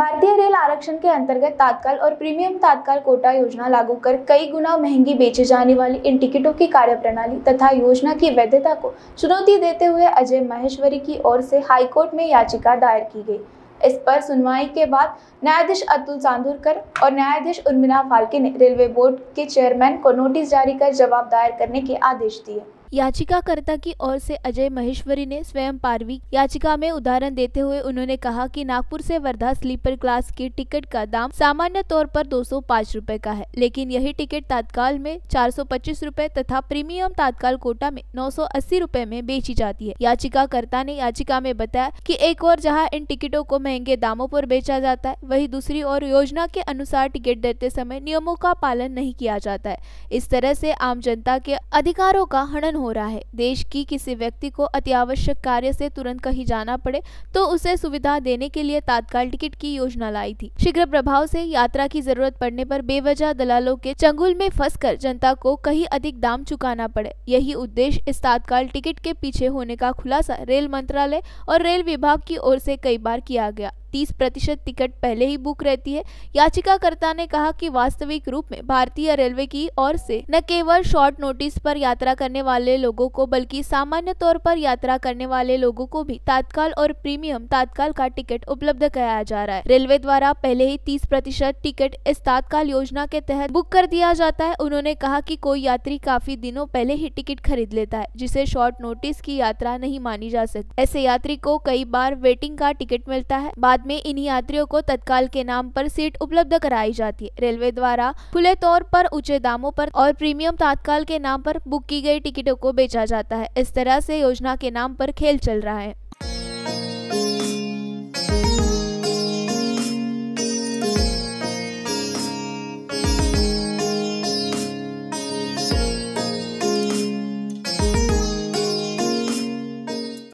भारतीय रेल आरक्षण के अंतर्गत तात्काल और प्रीमियम तात्काल कोटा योजना लागू कर कई गुना महंगी बेचे जाने वाली इन टिकटों की कार्यप्रणाली तथा योजना की वैधता को चुनौती देते हुए अजय माहेश्वरी की ओर से हाईकोर्ट में याचिका दायर की गई इस पर सुनवाई के बाद न्यायाधीश अतुल चांदूरकर और न्यायाधीश उर्मिला फाल्के ने रेलवे बोर्ड के चेयरमैन को नोटिस जारी कर जवाब दायर करने के आदेश दिए याचिकाकर्ता की ओर से अजय महेश्वरी ने स्वयं पार्वी याचिका में उदाहरण देते हुए उन्होंने कहा कि नागपुर से वर्धा स्लीपर क्लास की टिकट का दाम सामान्य तौर पर दो सौ का है लेकिन यही टिकट तत्काल में चार सौ तथा प्रीमियम तत्काल कोटा में नौ सौ में बेची जाती है याचिकाकर्ता ने याचिका में बताया की एक और जहाँ इन टिकटों को महंगे दामों पर बेचा जाता है वही दूसरी ओर योजना के अनुसार टिकट देते समय नियमों का पालन नहीं किया जाता है इस तरह से आम जनता के अधिकारों का हनन हो रहा है देश की किसी व्यक्ति को अत्यावश्यक कार्य से तुरंत कहीं जाना पड़े तो उसे सुविधा देने के लिए तात्काल टिकट की योजना लाई थी शीघ्र प्रभाव से यात्रा की जरूरत पड़ने पर बेवजह दलालों के चंगुल में फंसकर जनता को कहीं अधिक दाम चुकाना पड़े यही उद्देश्य इस तात्काल टिकट के पीछे होने का खुलासा रेल मंत्रालय और रेल विभाग की ओर से कई बार किया गया तीस प्रतिशत टिकट पहले ही बुक रहती है याचिकाकर्ता ने कहा कि वास्तविक रूप में भारतीय रेलवे की ओर से न केवल शॉर्ट नोटिस पर यात्रा करने वाले लोगों को बल्कि सामान्य तौर पर यात्रा करने वाले लोगों को भी तात्काल और प्रीमियम तात्काल का टिकट उपलब्ध कराया जा रहा है रेलवे द्वारा पहले ही तीस प्रतिशत टिकट इस तात्काल योजना के तहत बुक कर दिया जाता है उन्होंने कहा की कोई यात्री काफी दिनों पहले ही टिकट खरीद लेता है जिसे शॉर्ट नोटिस की यात्रा नहीं मानी जा सकती ऐसे यात्री को कई बार वेटिंग का टिकट मिलता है बाद बाद में इन यात्रियों को तत्काल के नाम पर सीट उपलब्ध कराई जाती है रेलवे द्वारा खुले तौर पर ऊंचे दामों पर और प्रीमियम तत्काल के नाम पर बुक की गई टिकटों को बेचा जाता है इस तरह से योजना के नाम पर खेल चल रहा है